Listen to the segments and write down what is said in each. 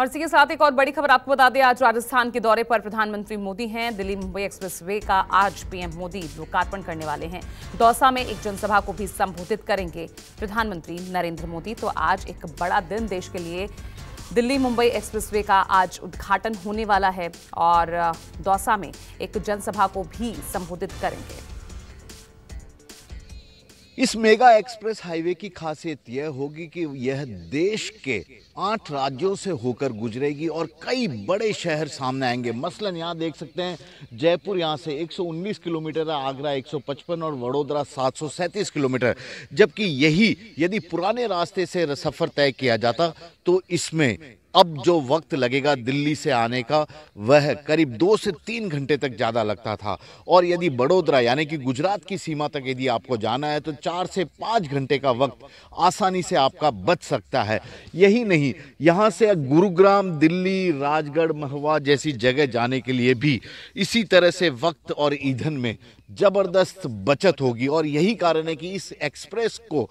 और इसी के साथ एक और बड़ी खबर आपको बता दें आज राजस्थान के दौरे पर प्रधानमंत्री मोदी हैं दिल्ली मुंबई एक्सप्रेसवे का आज पीएम मोदी लोकार्पण करने वाले हैं दौसा में एक जनसभा को भी संबोधित करेंगे प्रधानमंत्री नरेंद्र मोदी तो आज एक बड़ा दिन देश के लिए दिल्ली मुंबई एक्सप्रेसवे का आज उद्घाटन होने वाला है और दौसा में एक जनसभा को भी संबोधित करेंगे इस मेगा एक्सप्रेस हाईवे की खासियत यह होगी कि यह देश के आठ राज्यों से होकर गुजरेगी और कई बड़े शहर सामने आएंगे मसलन यहाँ देख सकते हैं जयपुर यहाँ से 119 किलोमीटर है आगरा 155 और वडोदरा सात किलोमीटर जबकि यही यदि पुराने रास्ते से सफ़र तय किया जाता तो इसमें अब जो वक्त लगेगा दिल्ली से आने का वह करीब दो से तीन घंटे तक ज़्यादा लगता था और यदि बड़ोदरा यानी कि गुजरात की सीमा तक यदि आपको जाना है तो चार से पाँच घंटे का वक्त आसानी से आपका बच सकता है यही नहीं यहाँ से गुरुग्राम दिल्ली राजगढ़ महुआ जैसी जगह जाने के लिए भी इसी तरह से वक्त और ईंधन में जबरदस्त बचत होगी और यही कारण है कि इस एक्सप्रेस को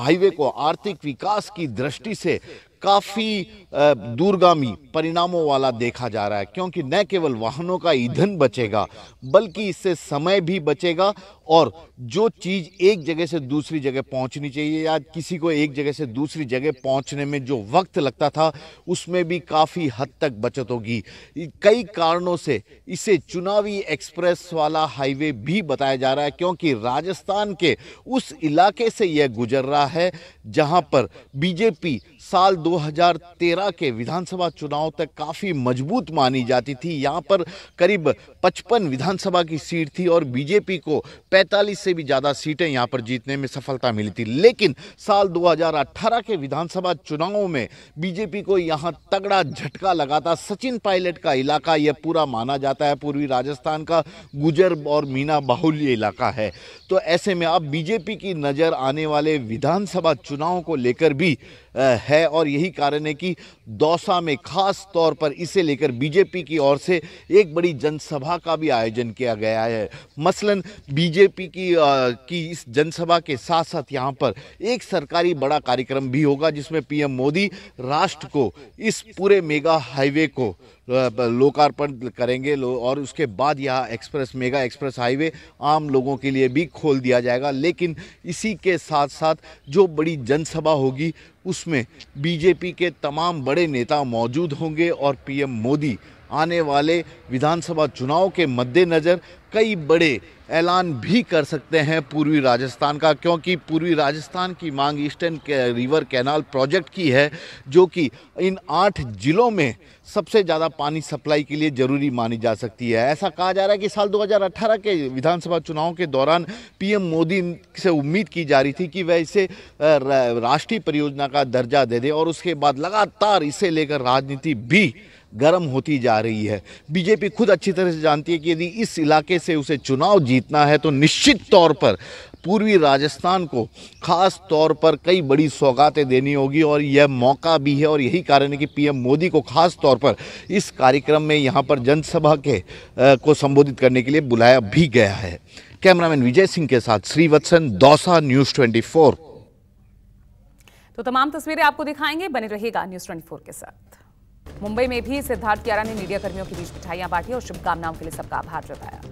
हाईवे को आर्थिक विकास की दृष्टि से काफ़ी दूरगामी परिणामों वाला देखा जा रहा है क्योंकि न केवल वाहनों का ईंधन बचेगा बल्कि इससे समय भी बचेगा और जो चीज़ एक जगह से दूसरी जगह पहुंचनी चाहिए या किसी को एक जगह से दूसरी जगह पहुंचने में जो वक्त लगता था उसमें भी काफ़ी हद तक बचत होगी कई कारणों से इसे चुनावी एक्सप्रेस वाला हाईवे भी बताया जा रहा है क्योंकि राजस्थान के उस इलाके से यह गुजर रहा है जहां पर बीजेपी साल दो 2013 के विधानसभा चुनाव तक काफ़ी मजबूत मानी जाती थी यहाँ पर करीब 55 विधानसभा की सीट थी और बीजेपी को 45 से भी ज़्यादा सीटें यहाँ पर जीतने में सफलता मिली थी लेकिन साल 2018 के विधानसभा चुनावों में बीजेपी को यहाँ तगड़ा झटका लगा था सचिन पायलट का इलाका यह पूरा माना जाता है पूर्वी राजस्थान का गुजर और मीना बाहुल्य इलाका है तो ऐसे में अब बीजेपी की नज़र आने वाले विधानसभा चुनाव को लेकर भी है और यह यही कारण है कि दौसा में खास तौर पर इसे लेकर बीजेपी की ओर से एक बड़ी जनसभा का भी आयोजन किया गया है मसलन बीजेपी की आ, की इस जनसभा के साथ साथ यहाँ पर एक सरकारी बड़ा कार्यक्रम भी होगा जिसमें पीएम मोदी राष्ट्र को इस पूरे मेगा हाईवे को लोकार्पण करेंगे लो, और उसके बाद यह एक्सप्रेस मेगा एक्सप्रेस हाईवे आम लोगों के लिए भी खोल दिया जाएगा लेकिन इसी के साथ साथ जो बड़ी जनसभा होगी उसमें बीजेपी के तमाम बड़े नेता मौजूद होंगे और पीएम मोदी आने वाले विधानसभा चुनाव के मद्देनज़र कई बड़े ऐलान भी कर सकते हैं पूर्वी राजस्थान का क्योंकि पूर्वी राजस्थान की मांग ईस्टर्न रिवर कैनाल प्रोजेक्ट की है जो कि इन आठ जिलों में सबसे ज़्यादा पानी सप्लाई के लिए ज़रूरी मानी जा सकती है ऐसा कहा जा रहा है कि साल 2018 के विधानसभा चुनाव के दौरान पीएम मोदी से उम्मीद की जा रही थी कि वह इसे राष्ट्रीय परियोजना का दर्जा दे दे और उसके बाद लगातार इसे लेकर राजनीति भी गर्म होती जा रही है बीजेपी खुद अच्छी तरह से जानती है कि यदि इस इलाके से उसे चुनाव जीतना है तो निश्चित तौर पर पूर्वी राजस्थान को खास तौर पर कई बड़ी सौगातें देनी होगी और यह मौका भी है और यही कारण है कि पीएम मोदी को खास तौर पर इस कार्यक्रम में यहाँ पर जनसभा के आ, को संबोधित करने के लिए बुलाया भी गया है कैमरामैन विजय सिंह के साथ श्रीवत्सन दौसा न्यूज़ ट्वेंटी तो तमाम तस्वीरें आपको दिखाएंगे बने रहेगा न्यूज़ ट्वेंटी के साथ मुंबई में भी सिद्धार्थ क्यारा ने मीडिया कर्मियों के बीच मिठाइयां बांटी और शुभकामनाओं के लिए सबका आभार जताया